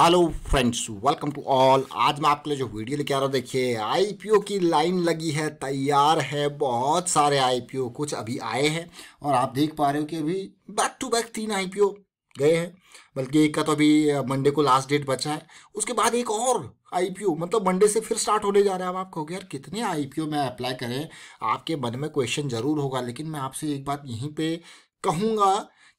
hello friends welcome to all आज मैं आपके लिए जो वीडियो लेके आ रहा हूँ देखिए आईपीओ की लाइन लगी है तैयार है बहुत सारे आईपीओ कुछ अभी आए हैं और आप देख पा रहे हो कि अभी बैक टू बैक तीन आईपीओ गए हैं बल्कि एक का तो अभी मंडे को लास्ट डेट बचा है उसके बाद एक और आईपीओ मतलब मंडे से फिर स्टार्ट होने जा रहा है अब आप कहोगे यार कितने आईपीओ में अप्लाई करें आपके मन में क्वेश्चन ज़रूर होगा लेकिन मैं आपसे एक बात यहीं पर कहूँगा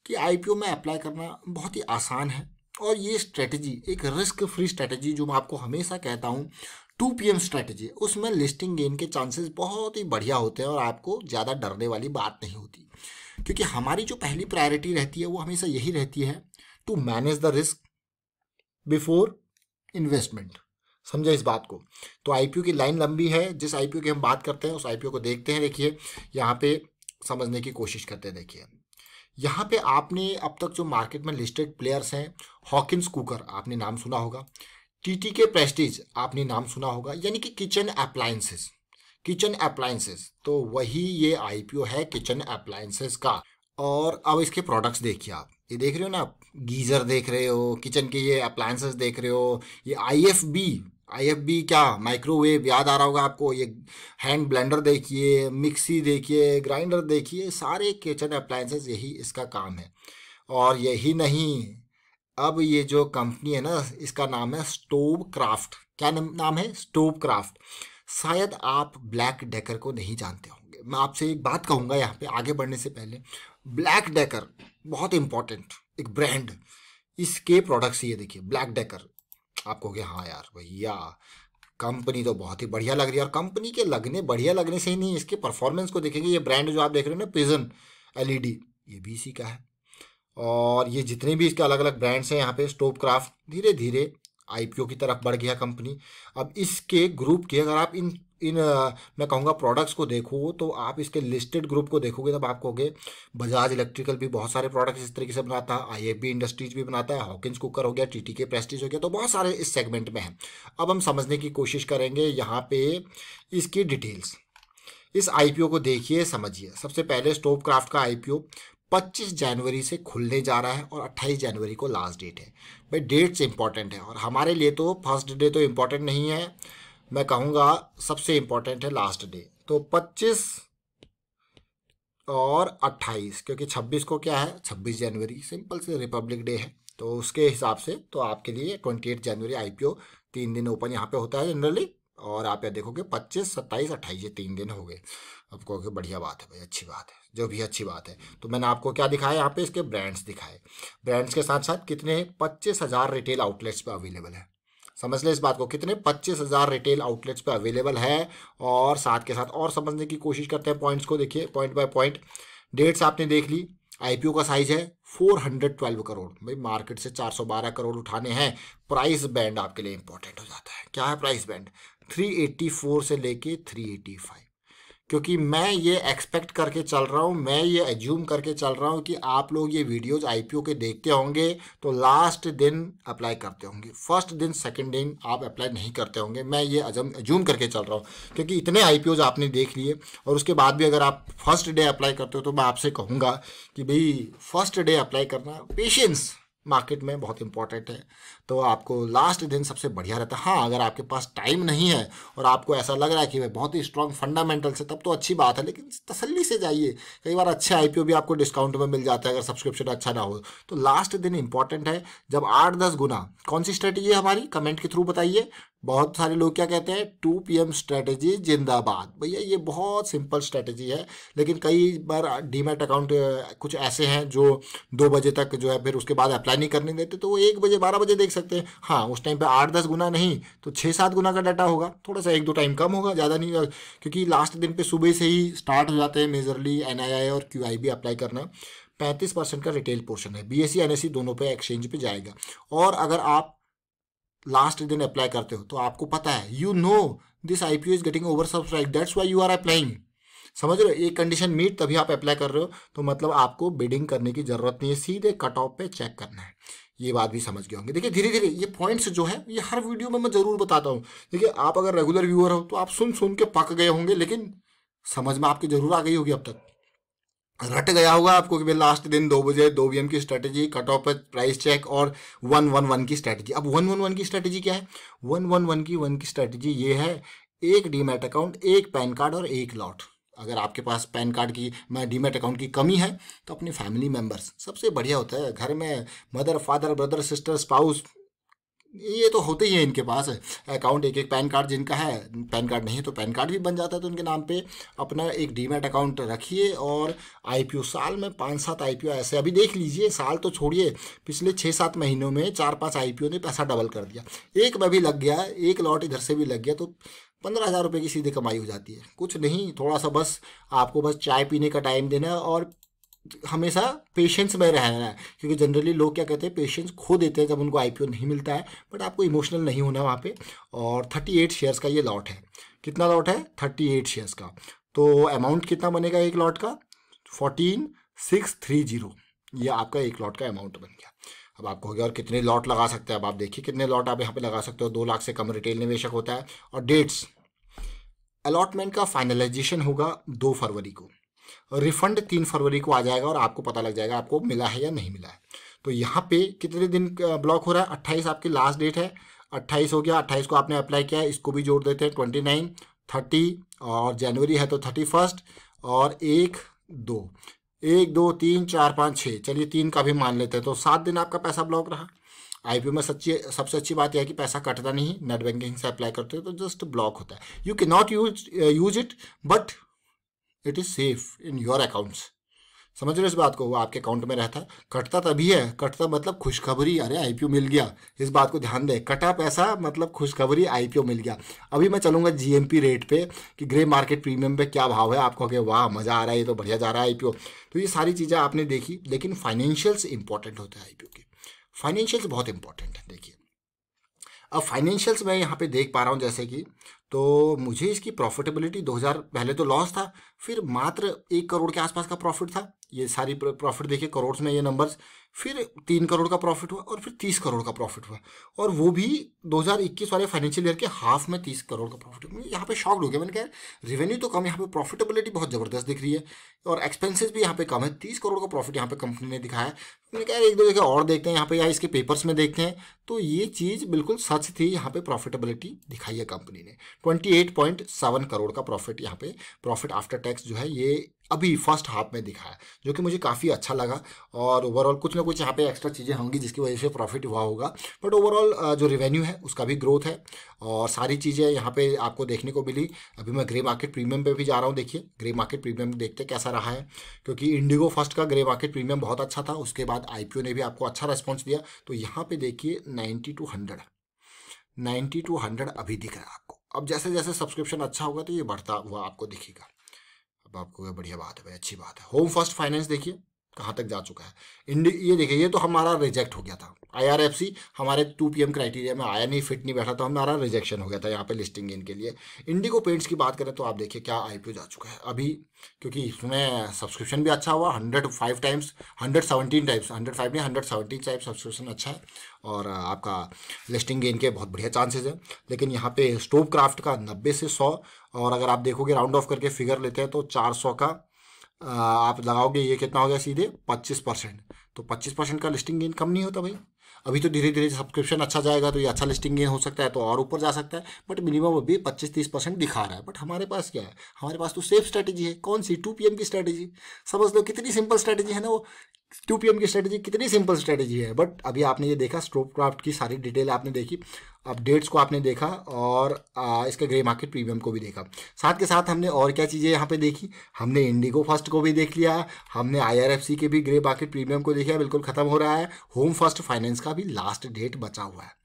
कि आईपीओ में अप्लाई करना बहुत ही आसान है और ये स्ट्रेटजी एक रिस्क फ्री स्ट्रेटजी जो मैं आपको हमेशा कहता हूँ टू पी एम स्ट्रैटेजी उसमें लिस्टिंग गेन के चांसेस बहुत ही बढ़िया होते हैं और आपको ज़्यादा डरने वाली बात नहीं होती क्योंकि हमारी जो पहली प्रायोरिटी रहती है वो हमेशा यही रहती है to manage the risk before investment समझे इस बात को तो आई की लाइन लंबी है जिस आई की हम बात करते हैं उस आई को देखते हैं देखिए यहाँ पे समझने की कोशिश करते हैं देखिए यहाँ पे आपने अब तक जो मार्केट में लिस्टेड प्लेयर्स हैं हॉकिंस कुकर आपने नाम सुना होगा टीटी के प्रेस्टीज आपने नाम सुना होगा यानी कि किचन अप्लायंसेस किचन अप्लायंसेस तो वही ये आईपीओ है किचन अप्लायंसेस का और अब इसके प्रोडक्ट्स देखिए आप ये देख रहे हो ना आप गीज़र देख रहे हो किचन के ये अप्लायंसेस देख रहे हो ये आई एफ बी आई क्या माइक्रोवेव याद आ रहा होगा आपको ये हैंड ब्लेंडर देखिए मिक्सी देखिए ग्राइंडर देखिए सारे किचन अप्लाइंसेस यही इसका काम है और यही नहीं अब ये जो कंपनी है ना इसका नाम है स्टोव क्राफ्ट क्या नाम है स्टोव क्राफ्ट शायद आप ब्लैक डेकर को नहीं जानते होंगे मैं आपसे एक बात कहूँगा यहाँ पे आगे बढ़ने से पहले ब्लैक डेकर बहुत इंपॉर्टेंट एक ब्रांड इसके प्रोडक्ट्स ये देखिए ब्लैक डेकर आप कहोगे हाँ यार भैया कंपनी तो बहुत ही बढ़िया लग रही है और कंपनी के लगने बढ़िया लगने से ही नहीं इसके परफॉर्मेंस को देखेंगे ये ब्रांड जो आप देख रहे हो ना पिजन एल e ये भी इसी का है और ये जितने भी इसके अलग अलग ब्रांड्स हैं यहाँ पे स्टोव क्राफ्ट धीरे धीरे आईपीओ की तरफ बढ़ गया कंपनी अब इसके ग्रुप के अगर आप इन इन मैं कहूँगा प्रोडक्ट्स को देखो तो आप इसके लिस्टेड ग्रुप को देखोगे तब आप कहोगे बजाज इलेक्ट्रिकल भी बहुत सारे प्रोडक्ट्स इस तरीके से बनाता है आई बी इंडस्ट्रीज भी बनाता है हॉकिंस कुकर हो गया टी टी के प्रेस्टीज हो गया तो बहुत सारे इस सेगमेंट में हैं अब हम समझने की कोशिश करेंगे यहाँ पे इसकी डिटेल्स इस ओ को देखिए समझिए सबसे पहले स्टोव क्राफ्ट का ओ 25 जनवरी से खुलने जा रहा है और 28 जनवरी को लास्ट डेट है भाई डेट्स इंपॉर्टेंट है और हमारे लिए तो फर्स्ट डे तो इम्पॉर्टेंट नहीं है मैं कहूँगा सबसे इम्पोर्टेंट है लास्ट डे तो 25 और 28 क्योंकि 26 को क्या है 26 जनवरी सिंपल से रिपब्लिक डे है तो उसके हिसाब से तो आपके लिए 28 जनवरी आईपीओ तीन दिन ओपन यहाँ पे होता है जनरली और आप यहाँ देखोगे 25 27 28 ये तीन दिन हो गए अब कहोगे बढ़िया बात है भाई अच्छी बात है जो भी अच्छी बात है तो मैंने आपको क्या दिखाया यहाँ पे इसके ब्रांड्स दिखाए ब्रांड्स के साथ साथ कितने पच्चीस हज़ार रिटेल आउटलेट्स पर अवेलेबल है समझ लें इस बात को कितने पच्चीस हज़ार रिटेल आउटलेट्स पे अवेलेबल है और साथ के साथ और समझने की कोशिश करते हैं पॉइंट्स को देखिए पॉइंट बाय पॉइंट डेट्स आपने देख ली आईपीओ का साइज है 412 करोड़ भाई मार्केट से 412 करोड़ उठाने हैं प्राइस बैंड आपके लिए इंपॉर्टेंट हो जाता है क्या है प्राइस बैंड 384 से लेके 385 क्योंकि मैं ये एक्सपेक्ट करके चल रहा हूँ मैं ये एज्यूम करके चल रहा हूँ कि आप लोग ये वीडियोज आई के देखते होंगे तो लास्ट दिन अप्लाई करते होंगे फर्स्ट दिन सेकेंड दिन आप अप्लाई नहीं करते होंगे मैं ये एज्यूम करके चल रहा हूँ क्योंकि इतने आई आपने देख लिए और उसके बाद भी अगर आप फर्स्ट डे अप्लाई करते हो तो मैं आपसे कहूँगा कि भाई फर्स्ट डे अप्लाई करना पेशेंस मार्केट में बहुत इंपॉर्टेंट है तो आपको लास्ट दिन सबसे बढ़िया रहता है हाँ अगर आपके पास टाइम नहीं है और आपको ऐसा लग रहा है कि वह बहुत ही स्ट्रांग फंडामेंटल से तब तो अच्छी बात है लेकिन तसल्ली से जाइए कई बार अच्छे आईपीओ भी आपको डिस्काउंट में मिल जाता है अगर सब्सक्रिप्शन अच्छा ना हो तो लास्ट दिन इंपॉर्टेंट है जब आठ दस गुना कौन सी स्ट्रेटेजी है हमारी कमेंट के थ्रू बताइए बहुत सारे लोग क्या कहते हैं टू पी एम स्ट्रैटेजी जिंदाबाद भैया ये बहुत सिंपल स्ट्रैटेजी है लेकिन कई बार डीमेट अकाउंट कुछ ऐसे हैं जो दो बजे तक जो है फिर उसके बाद अप्लाई नहीं करने देते तो वो एक बजे बारह बजे देख सकते हैं हाँ उस टाइम पे आठ दस गुना नहीं तो छः सात गुना का डाटा होगा थोड़ा सा एक दो टाइम कम होगा ज़्यादा नहीं क्योंकि लास्ट दिन पर सुबह से ही स्टार्ट हो जाते हैं मेजरली एन और क्यू अप्लाई करना पैंतीस परसेंट का रिटेल पोर्शन है बी एस e, e दोनों पे एक्सचेंज पे जाएगा और अगर आप लास्ट दिन अप्लाई करते हो तो आपको पता है you know this I P is getting over subscribe that's why you are applying समझ रहे हो एक कंडीशन मीट तभी आप अप्लाई कर रहे हो तो मतलब आपको बिडिंग करने की जरूरत नहीं है सीधे कट ऑफ पे चेक करना है ये बात भी समझ गए होंगे देखिए धीरे धीरे ये पॉइंट्स जो है ये हर वीडियो में मैं जरूर बताता हूँ देखिए आप अगर रेगुलर व्यूअर हो तो आप सुन सुन के पक गए होंगे लेकिन समझ में आपकी जरूर आ गई होगी अब तक रट गया होगा आपको कि भाई लास्ट दिन दो बजे दो बी की strategy cut off price check और वन वन वन की स्ट्रैटेजी अब वन वन वन की स्ट्रैटेजी क्या है वन वन वन की वन की स्ट्रैटेजी ये है एक डीमेट अकाउंट एक पैन कार्ड और एक लॉट अगर आपके पास पैन कार्ड की मैं डीमेट अकाउंट की कमी है तो अपने फैमिली मेम्बर्स सबसे बढ़िया होता है घर में mother father brother sister spouse ये तो होते ही है इनके पास अकाउंट एक एक पैन कार्ड जिनका है पैन कार्ड नहीं है तो पैन कार्ड भी बन जाता है तो उनके नाम पे अपना एक डीमेट अकाउंट रखिए और आईपीओ साल में पाँच सात आईपीओ ऐसे अभी देख लीजिए साल तो छोड़िए पिछले छः सात महीनों में चार पाँच आईपीओ ने पैसा डबल कर दिया एक में भी लग गया एक लॉट इधर से भी लग गया तो पंद्रह हज़ार रुपये की सीधी कमाई हो जाती है कुछ नहीं थोड़ा सा बस आपको बस चाय पीने का टाइम देना और हमेशा पेशेंस में रहना है क्योंकि जनरली लोग क्या कहते हैं पेशेंस खो देते हैं जब उनको आई नहीं मिलता है बट आपको इमोशनल नहीं होना वहाँ पे और 38 शेयर्स का ये लॉट है कितना लॉट है 38 शेयर्स का तो अमाउंट कितना बनेगा एक लॉट का फोर्टीन सिक्स थ्री जीरो ये आपका एक लॉट का अमाउंट बन गया अब आपको हो गया और कितने लॉट लगा सकते हैं अब आप देखिए कितने लॉट आप यहाँ पे लगा सकते हो दो लाख से कम रिटेल निवेशक होता है और डेट्स अलॉटमेंट का फाइनलाइजेशन होगा दो फरवरी को रिफंड तीन फरवरी को आ जाएगा और आपको पता लग जाएगा आपको मिला है या नहीं मिला है तो यहाँ पे कितने दिन ब्लॉक हो रहा है अट्ठाईस आपकी लास्ट डेट है अट्ठाईस हो गया अट्ठाईस को आपने अप्लाई किया इसको भी जोड़ देते हैं ट्वेंटी नाइन थर्टी और जनवरी है तो थर्टी फर्स्ट और एक दो एक दो तीन चार पाँच छः चलिए तीन का भी मान लेते हैं तो सात दिन आपका पैसा ब्लॉक रहा आईपीओ में सच्ची सबसे अच्छी बात यह है कि पैसा कटता नहीं नेट बैंकिंग से अप्लाई करते हो तो जस्ट ब्लॉक होता है you can not use use it but it is safe in your accounts समझ रहे हो इस बात को वो आपके अकाउंट में रहता कटता तभी है कटता मतलब खुशखबरी अरे आईपीओ मिल गया इस बात को ध्यान दें कटा पैसा मतलब खुशखबरी आईपीओ मिल गया अभी मैं चलूँगा जीएमपी रेट पे कि ग्रे मार्केट प्रीमियम पे क्या भाव है आपको कहे वाह मज़ा आ रहा है ये तो बढ़िया जा रहा है आईपीओ तो ये सारी चीज़ें आपने देखी लेकिन फाइनेंशियल्स इंपॉर्टेंट होते हैं आईपीओ के फाइनेंशियल्स बहुत इंपॉर्टेंट है देखिए अब फाइनेंशियल्स मैं यहाँ पे देख पा रहा हूँ जैसे कि तो मुझे इसकी प्रॉफिटेबिलिटी 2000 पहले तो लॉस था फिर मात्र एक करोड़ के आसपास का प्रॉफिट था ये सारी प्रॉफिट देखिए करोड़ में ये नंबर्स फिर तीन करोड़ का प्रॉफिट हुआ और फिर तीस करोड़ का प्रॉफिट हुआ और वो भी 2021 वाले फाइनेंशियल ईयर के हाफ में तीस करोड़ का प्रॉफिट हुआ यहाँ पे शॉक हो गया मैंने कहा रेवेन्यू तो कम यहाँ पे प्रॉफिटेबिलिटी बहुत ज़बरदस्त दिख रही है और एक्सपेंसेस भी यहाँ पे कम है तीस करोड़ का प्रॉफिट यहाँ पे कंपनी ने दिखाया मैंने कहा एक दो जगह और देखते हैं यहाँ पे या इसके पेपर्स में देखते हैं तो ये चीज़ बिल्कुल सच थी यहाँ पे प्रॉफिटेबिलिटी दिखाई है कंपनी ने ट्वेंटी करोड़ का प्रॉफिट यहाँ पे प्रॉफिट आफ्टर टैक्स जो है ये अभी फर्स्ट हाफ में दिखाया जो कि मुझे काफ़ी अच्छा लगा और ओवरऑल कुछ ना कुछ यहाँ पे एक्स्ट्रा चीज़ें होंगी जिसकी वजह से प्रॉफिट हुआ होगा बट ओवरऑल जो रेवेन्यू है उसका भी ग्रोथ है और सारी चीज़ें यहाँ पे आपको देखने को मिली अभी मैं ग्रे मार्केट प्रीमियम पे भी जा रहा हूँ देखिए ग्रे मार्केट प्रीमियम देखते कैसा रहा है क्योंकि इंडिगो फर्स्ट का ग्रे मार्केट प्रीमियम बहुत अच्छा था उसके बाद आई ने भी आपको अच्छा रेस्पॉन्स दिया तो यहाँ पर देखिए ninety two hundred ninety two hundred अभी दिख रहा है आपको अब जैसे जैसे सब्सक्रिप्शन अच्छा होगा तो ये बढ़ता हुआ आपको दिखेगा अब आपको बढ़िया बात है भाई अच्छी बात है होम फर्स्ट फाइनेंस देखिए कहाँ तक जा चुका है इंडी ये देखिए ये तो हमारा रिजेक्ट हो गया था आईआरएफसी हमारे टू पीएम क्राइटेरिया में आया नहीं फिट नहीं बैठा तो हमारा रिजेक्शन हो गया था यहाँ पे लिस्टिंग के लिए इंडिगो पेंट्स की बात करें तो आप देखिए क्या आई जा चुका है अभी क्योंकि इसमें सब्सक्रिप्शन भी अच्छा हुआ hundred five times hundred seventeen types hundred five नहीं हंड्रेड सेवनटीन टाइप सब्सक्रिप्शन अच्छा है और आपका लिस्टिंग गेन के बहुत बढ़िया चांसेस है लेकिन यहाँ पे स्टोव क्राफ्ट का नब्बे से सौ और अगर आप देखोगे राउंड ऑफ करके फिगर लेते हैं तो चार सौ का आप लगाओगे ये कितना हो गया सीधे पच्चीस परसेंट तो पच्चीस परसेंट का लिस्टिंग गेन कम नहीं होता भाई अभी तो धीरे धीरे सब्सक्रिप्शन अच्छा जाएगा तो ये अच्छा लिस्टिंग गेन हो सकता है तो और ऊपर जा सकता है बट मिनिमम अभी पच्चीस तीस परसेंट दिखा रहा है बट हमारे पास क्या है हमारे पास तो सेफ स्ट्रैटेजी है कौन सी टू पी की स्ट्रैटेजी समझ लो कितनी सिंपल स्ट्रैटेजी है ना वो टू पी की स्ट्रेटेजी कितनी सिंपल स्ट्रेटेजी है बट अभी आपने ये देखा स्ट्रोप क्राफ्ट की सारी डिटेल आपने देखी अपडेट्स को आपने देखा और आ, इसका ग्रे मार्केट प्रीमियम को भी देखा साथ के साथ हमने और क्या चीज़ें यहाँ पे देखी हमने इंडिगो फर्स्ट को भी देख लिया हमने आई के भी ग्रे मार्केट प्रीमियम को देखा बिल्कुल ख़त्म हो रहा है होम फर्स्ट फाइनेंस का भी लास्ट डेट बचा हुआ है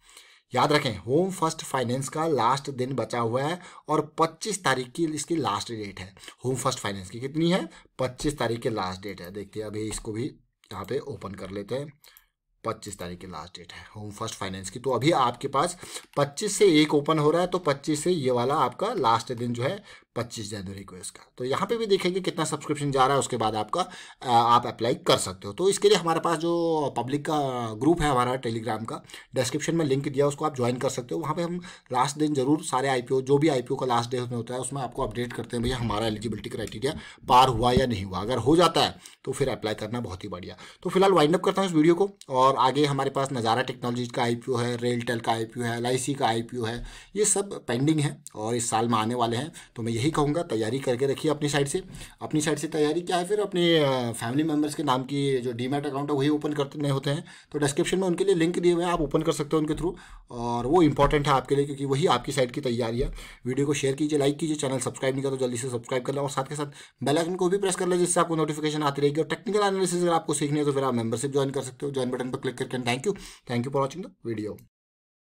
याद रखें होम फर्स्ट फाइनेंस का लास्ट दिन बचा हुआ है और 25 तारीख की इसकी लास्ट डेट है होम फर्स्ट फाइनेंस की कितनी है 25 तारीख की लास्ट डेट है देखते हैं अभी इसको भी यहाँ पे ओपन कर लेते हैं पच्चीस तारीख की लास्ट डेट है होम फर्स्ट फाइनेंस की तो अभी आपके पास पच्चीस से एक ओपन हो रहा है तो पच्चीस से ये वाला आपका लास्ट दिन जो है पच्चीस जनवरी को इसका तो यहाँ पे भी देखेंगे कितना सब्सक्रिप्शन जा रहा है उसके बाद आपका आप अप्लाई कर सकते हो तो इसके लिए हमारे पास जो पब्लिक का ग्रुप है हमारा टेलीग्राम का डिस्क्रिप्शन में लिंक दिया उसको आप ज्वाइन कर सकते हो वहाँ पे हम लास्ट दिन जरूर सारे आई जो भी आई का लास्ट डे होता है उसमें आपको अपडेट करते हैं भैया हमारा एलिजिबिलिटी क्राइटेरिया पार हुआ या नहीं हुआ अगर हो जाता है तो फिर अप्लाई करना बहुत ही बढ़िया तो फिलहाल वाइंड अप करता हूँ इस वीडियो को और आगे हमारे पास नज़ारा टेक्नोलॉजी का आई है रेलटेल का आई है एल का आई है ये सब पेंडिंग है और इस साल में आने वाले हैं तो मैं यही यही कहूँगा तैयारी करके रखिए अपनी साइड से अपनी साइड से तैयारी क्या है फिर अपने फैमिली मेम्बर्स के नाम की जो डीमेट अकाउंट है वही ओपन करते होते हैं तो डिस्क्रिप्शन में उनके लिए लिंक दिए हुए हैं आप ओपन कर सकते हो उनके थ्रू और वो इंपॉर्टेंट है आपके लिए क्योंकि वही आपकी साइड की तैयारी है वीडियो को शेयर कीजिए लाइक कीजिए चैनल सब्सक्राइब नहीं करो तो जल्दी से सब्सक्राइब कर लें और साथ के साथ बेलाइकन को भी प्रेस कर लें जिससे आपको नोटिफिकेशन आती रहेगी और टेक्निकल एनालिसिस अगर आपको सीखने तो फिर आप मेंबरशिप ज्वाइन कर सकते हो ज्वाइन बटन पर क्लिक करके thank you thank you for watching the video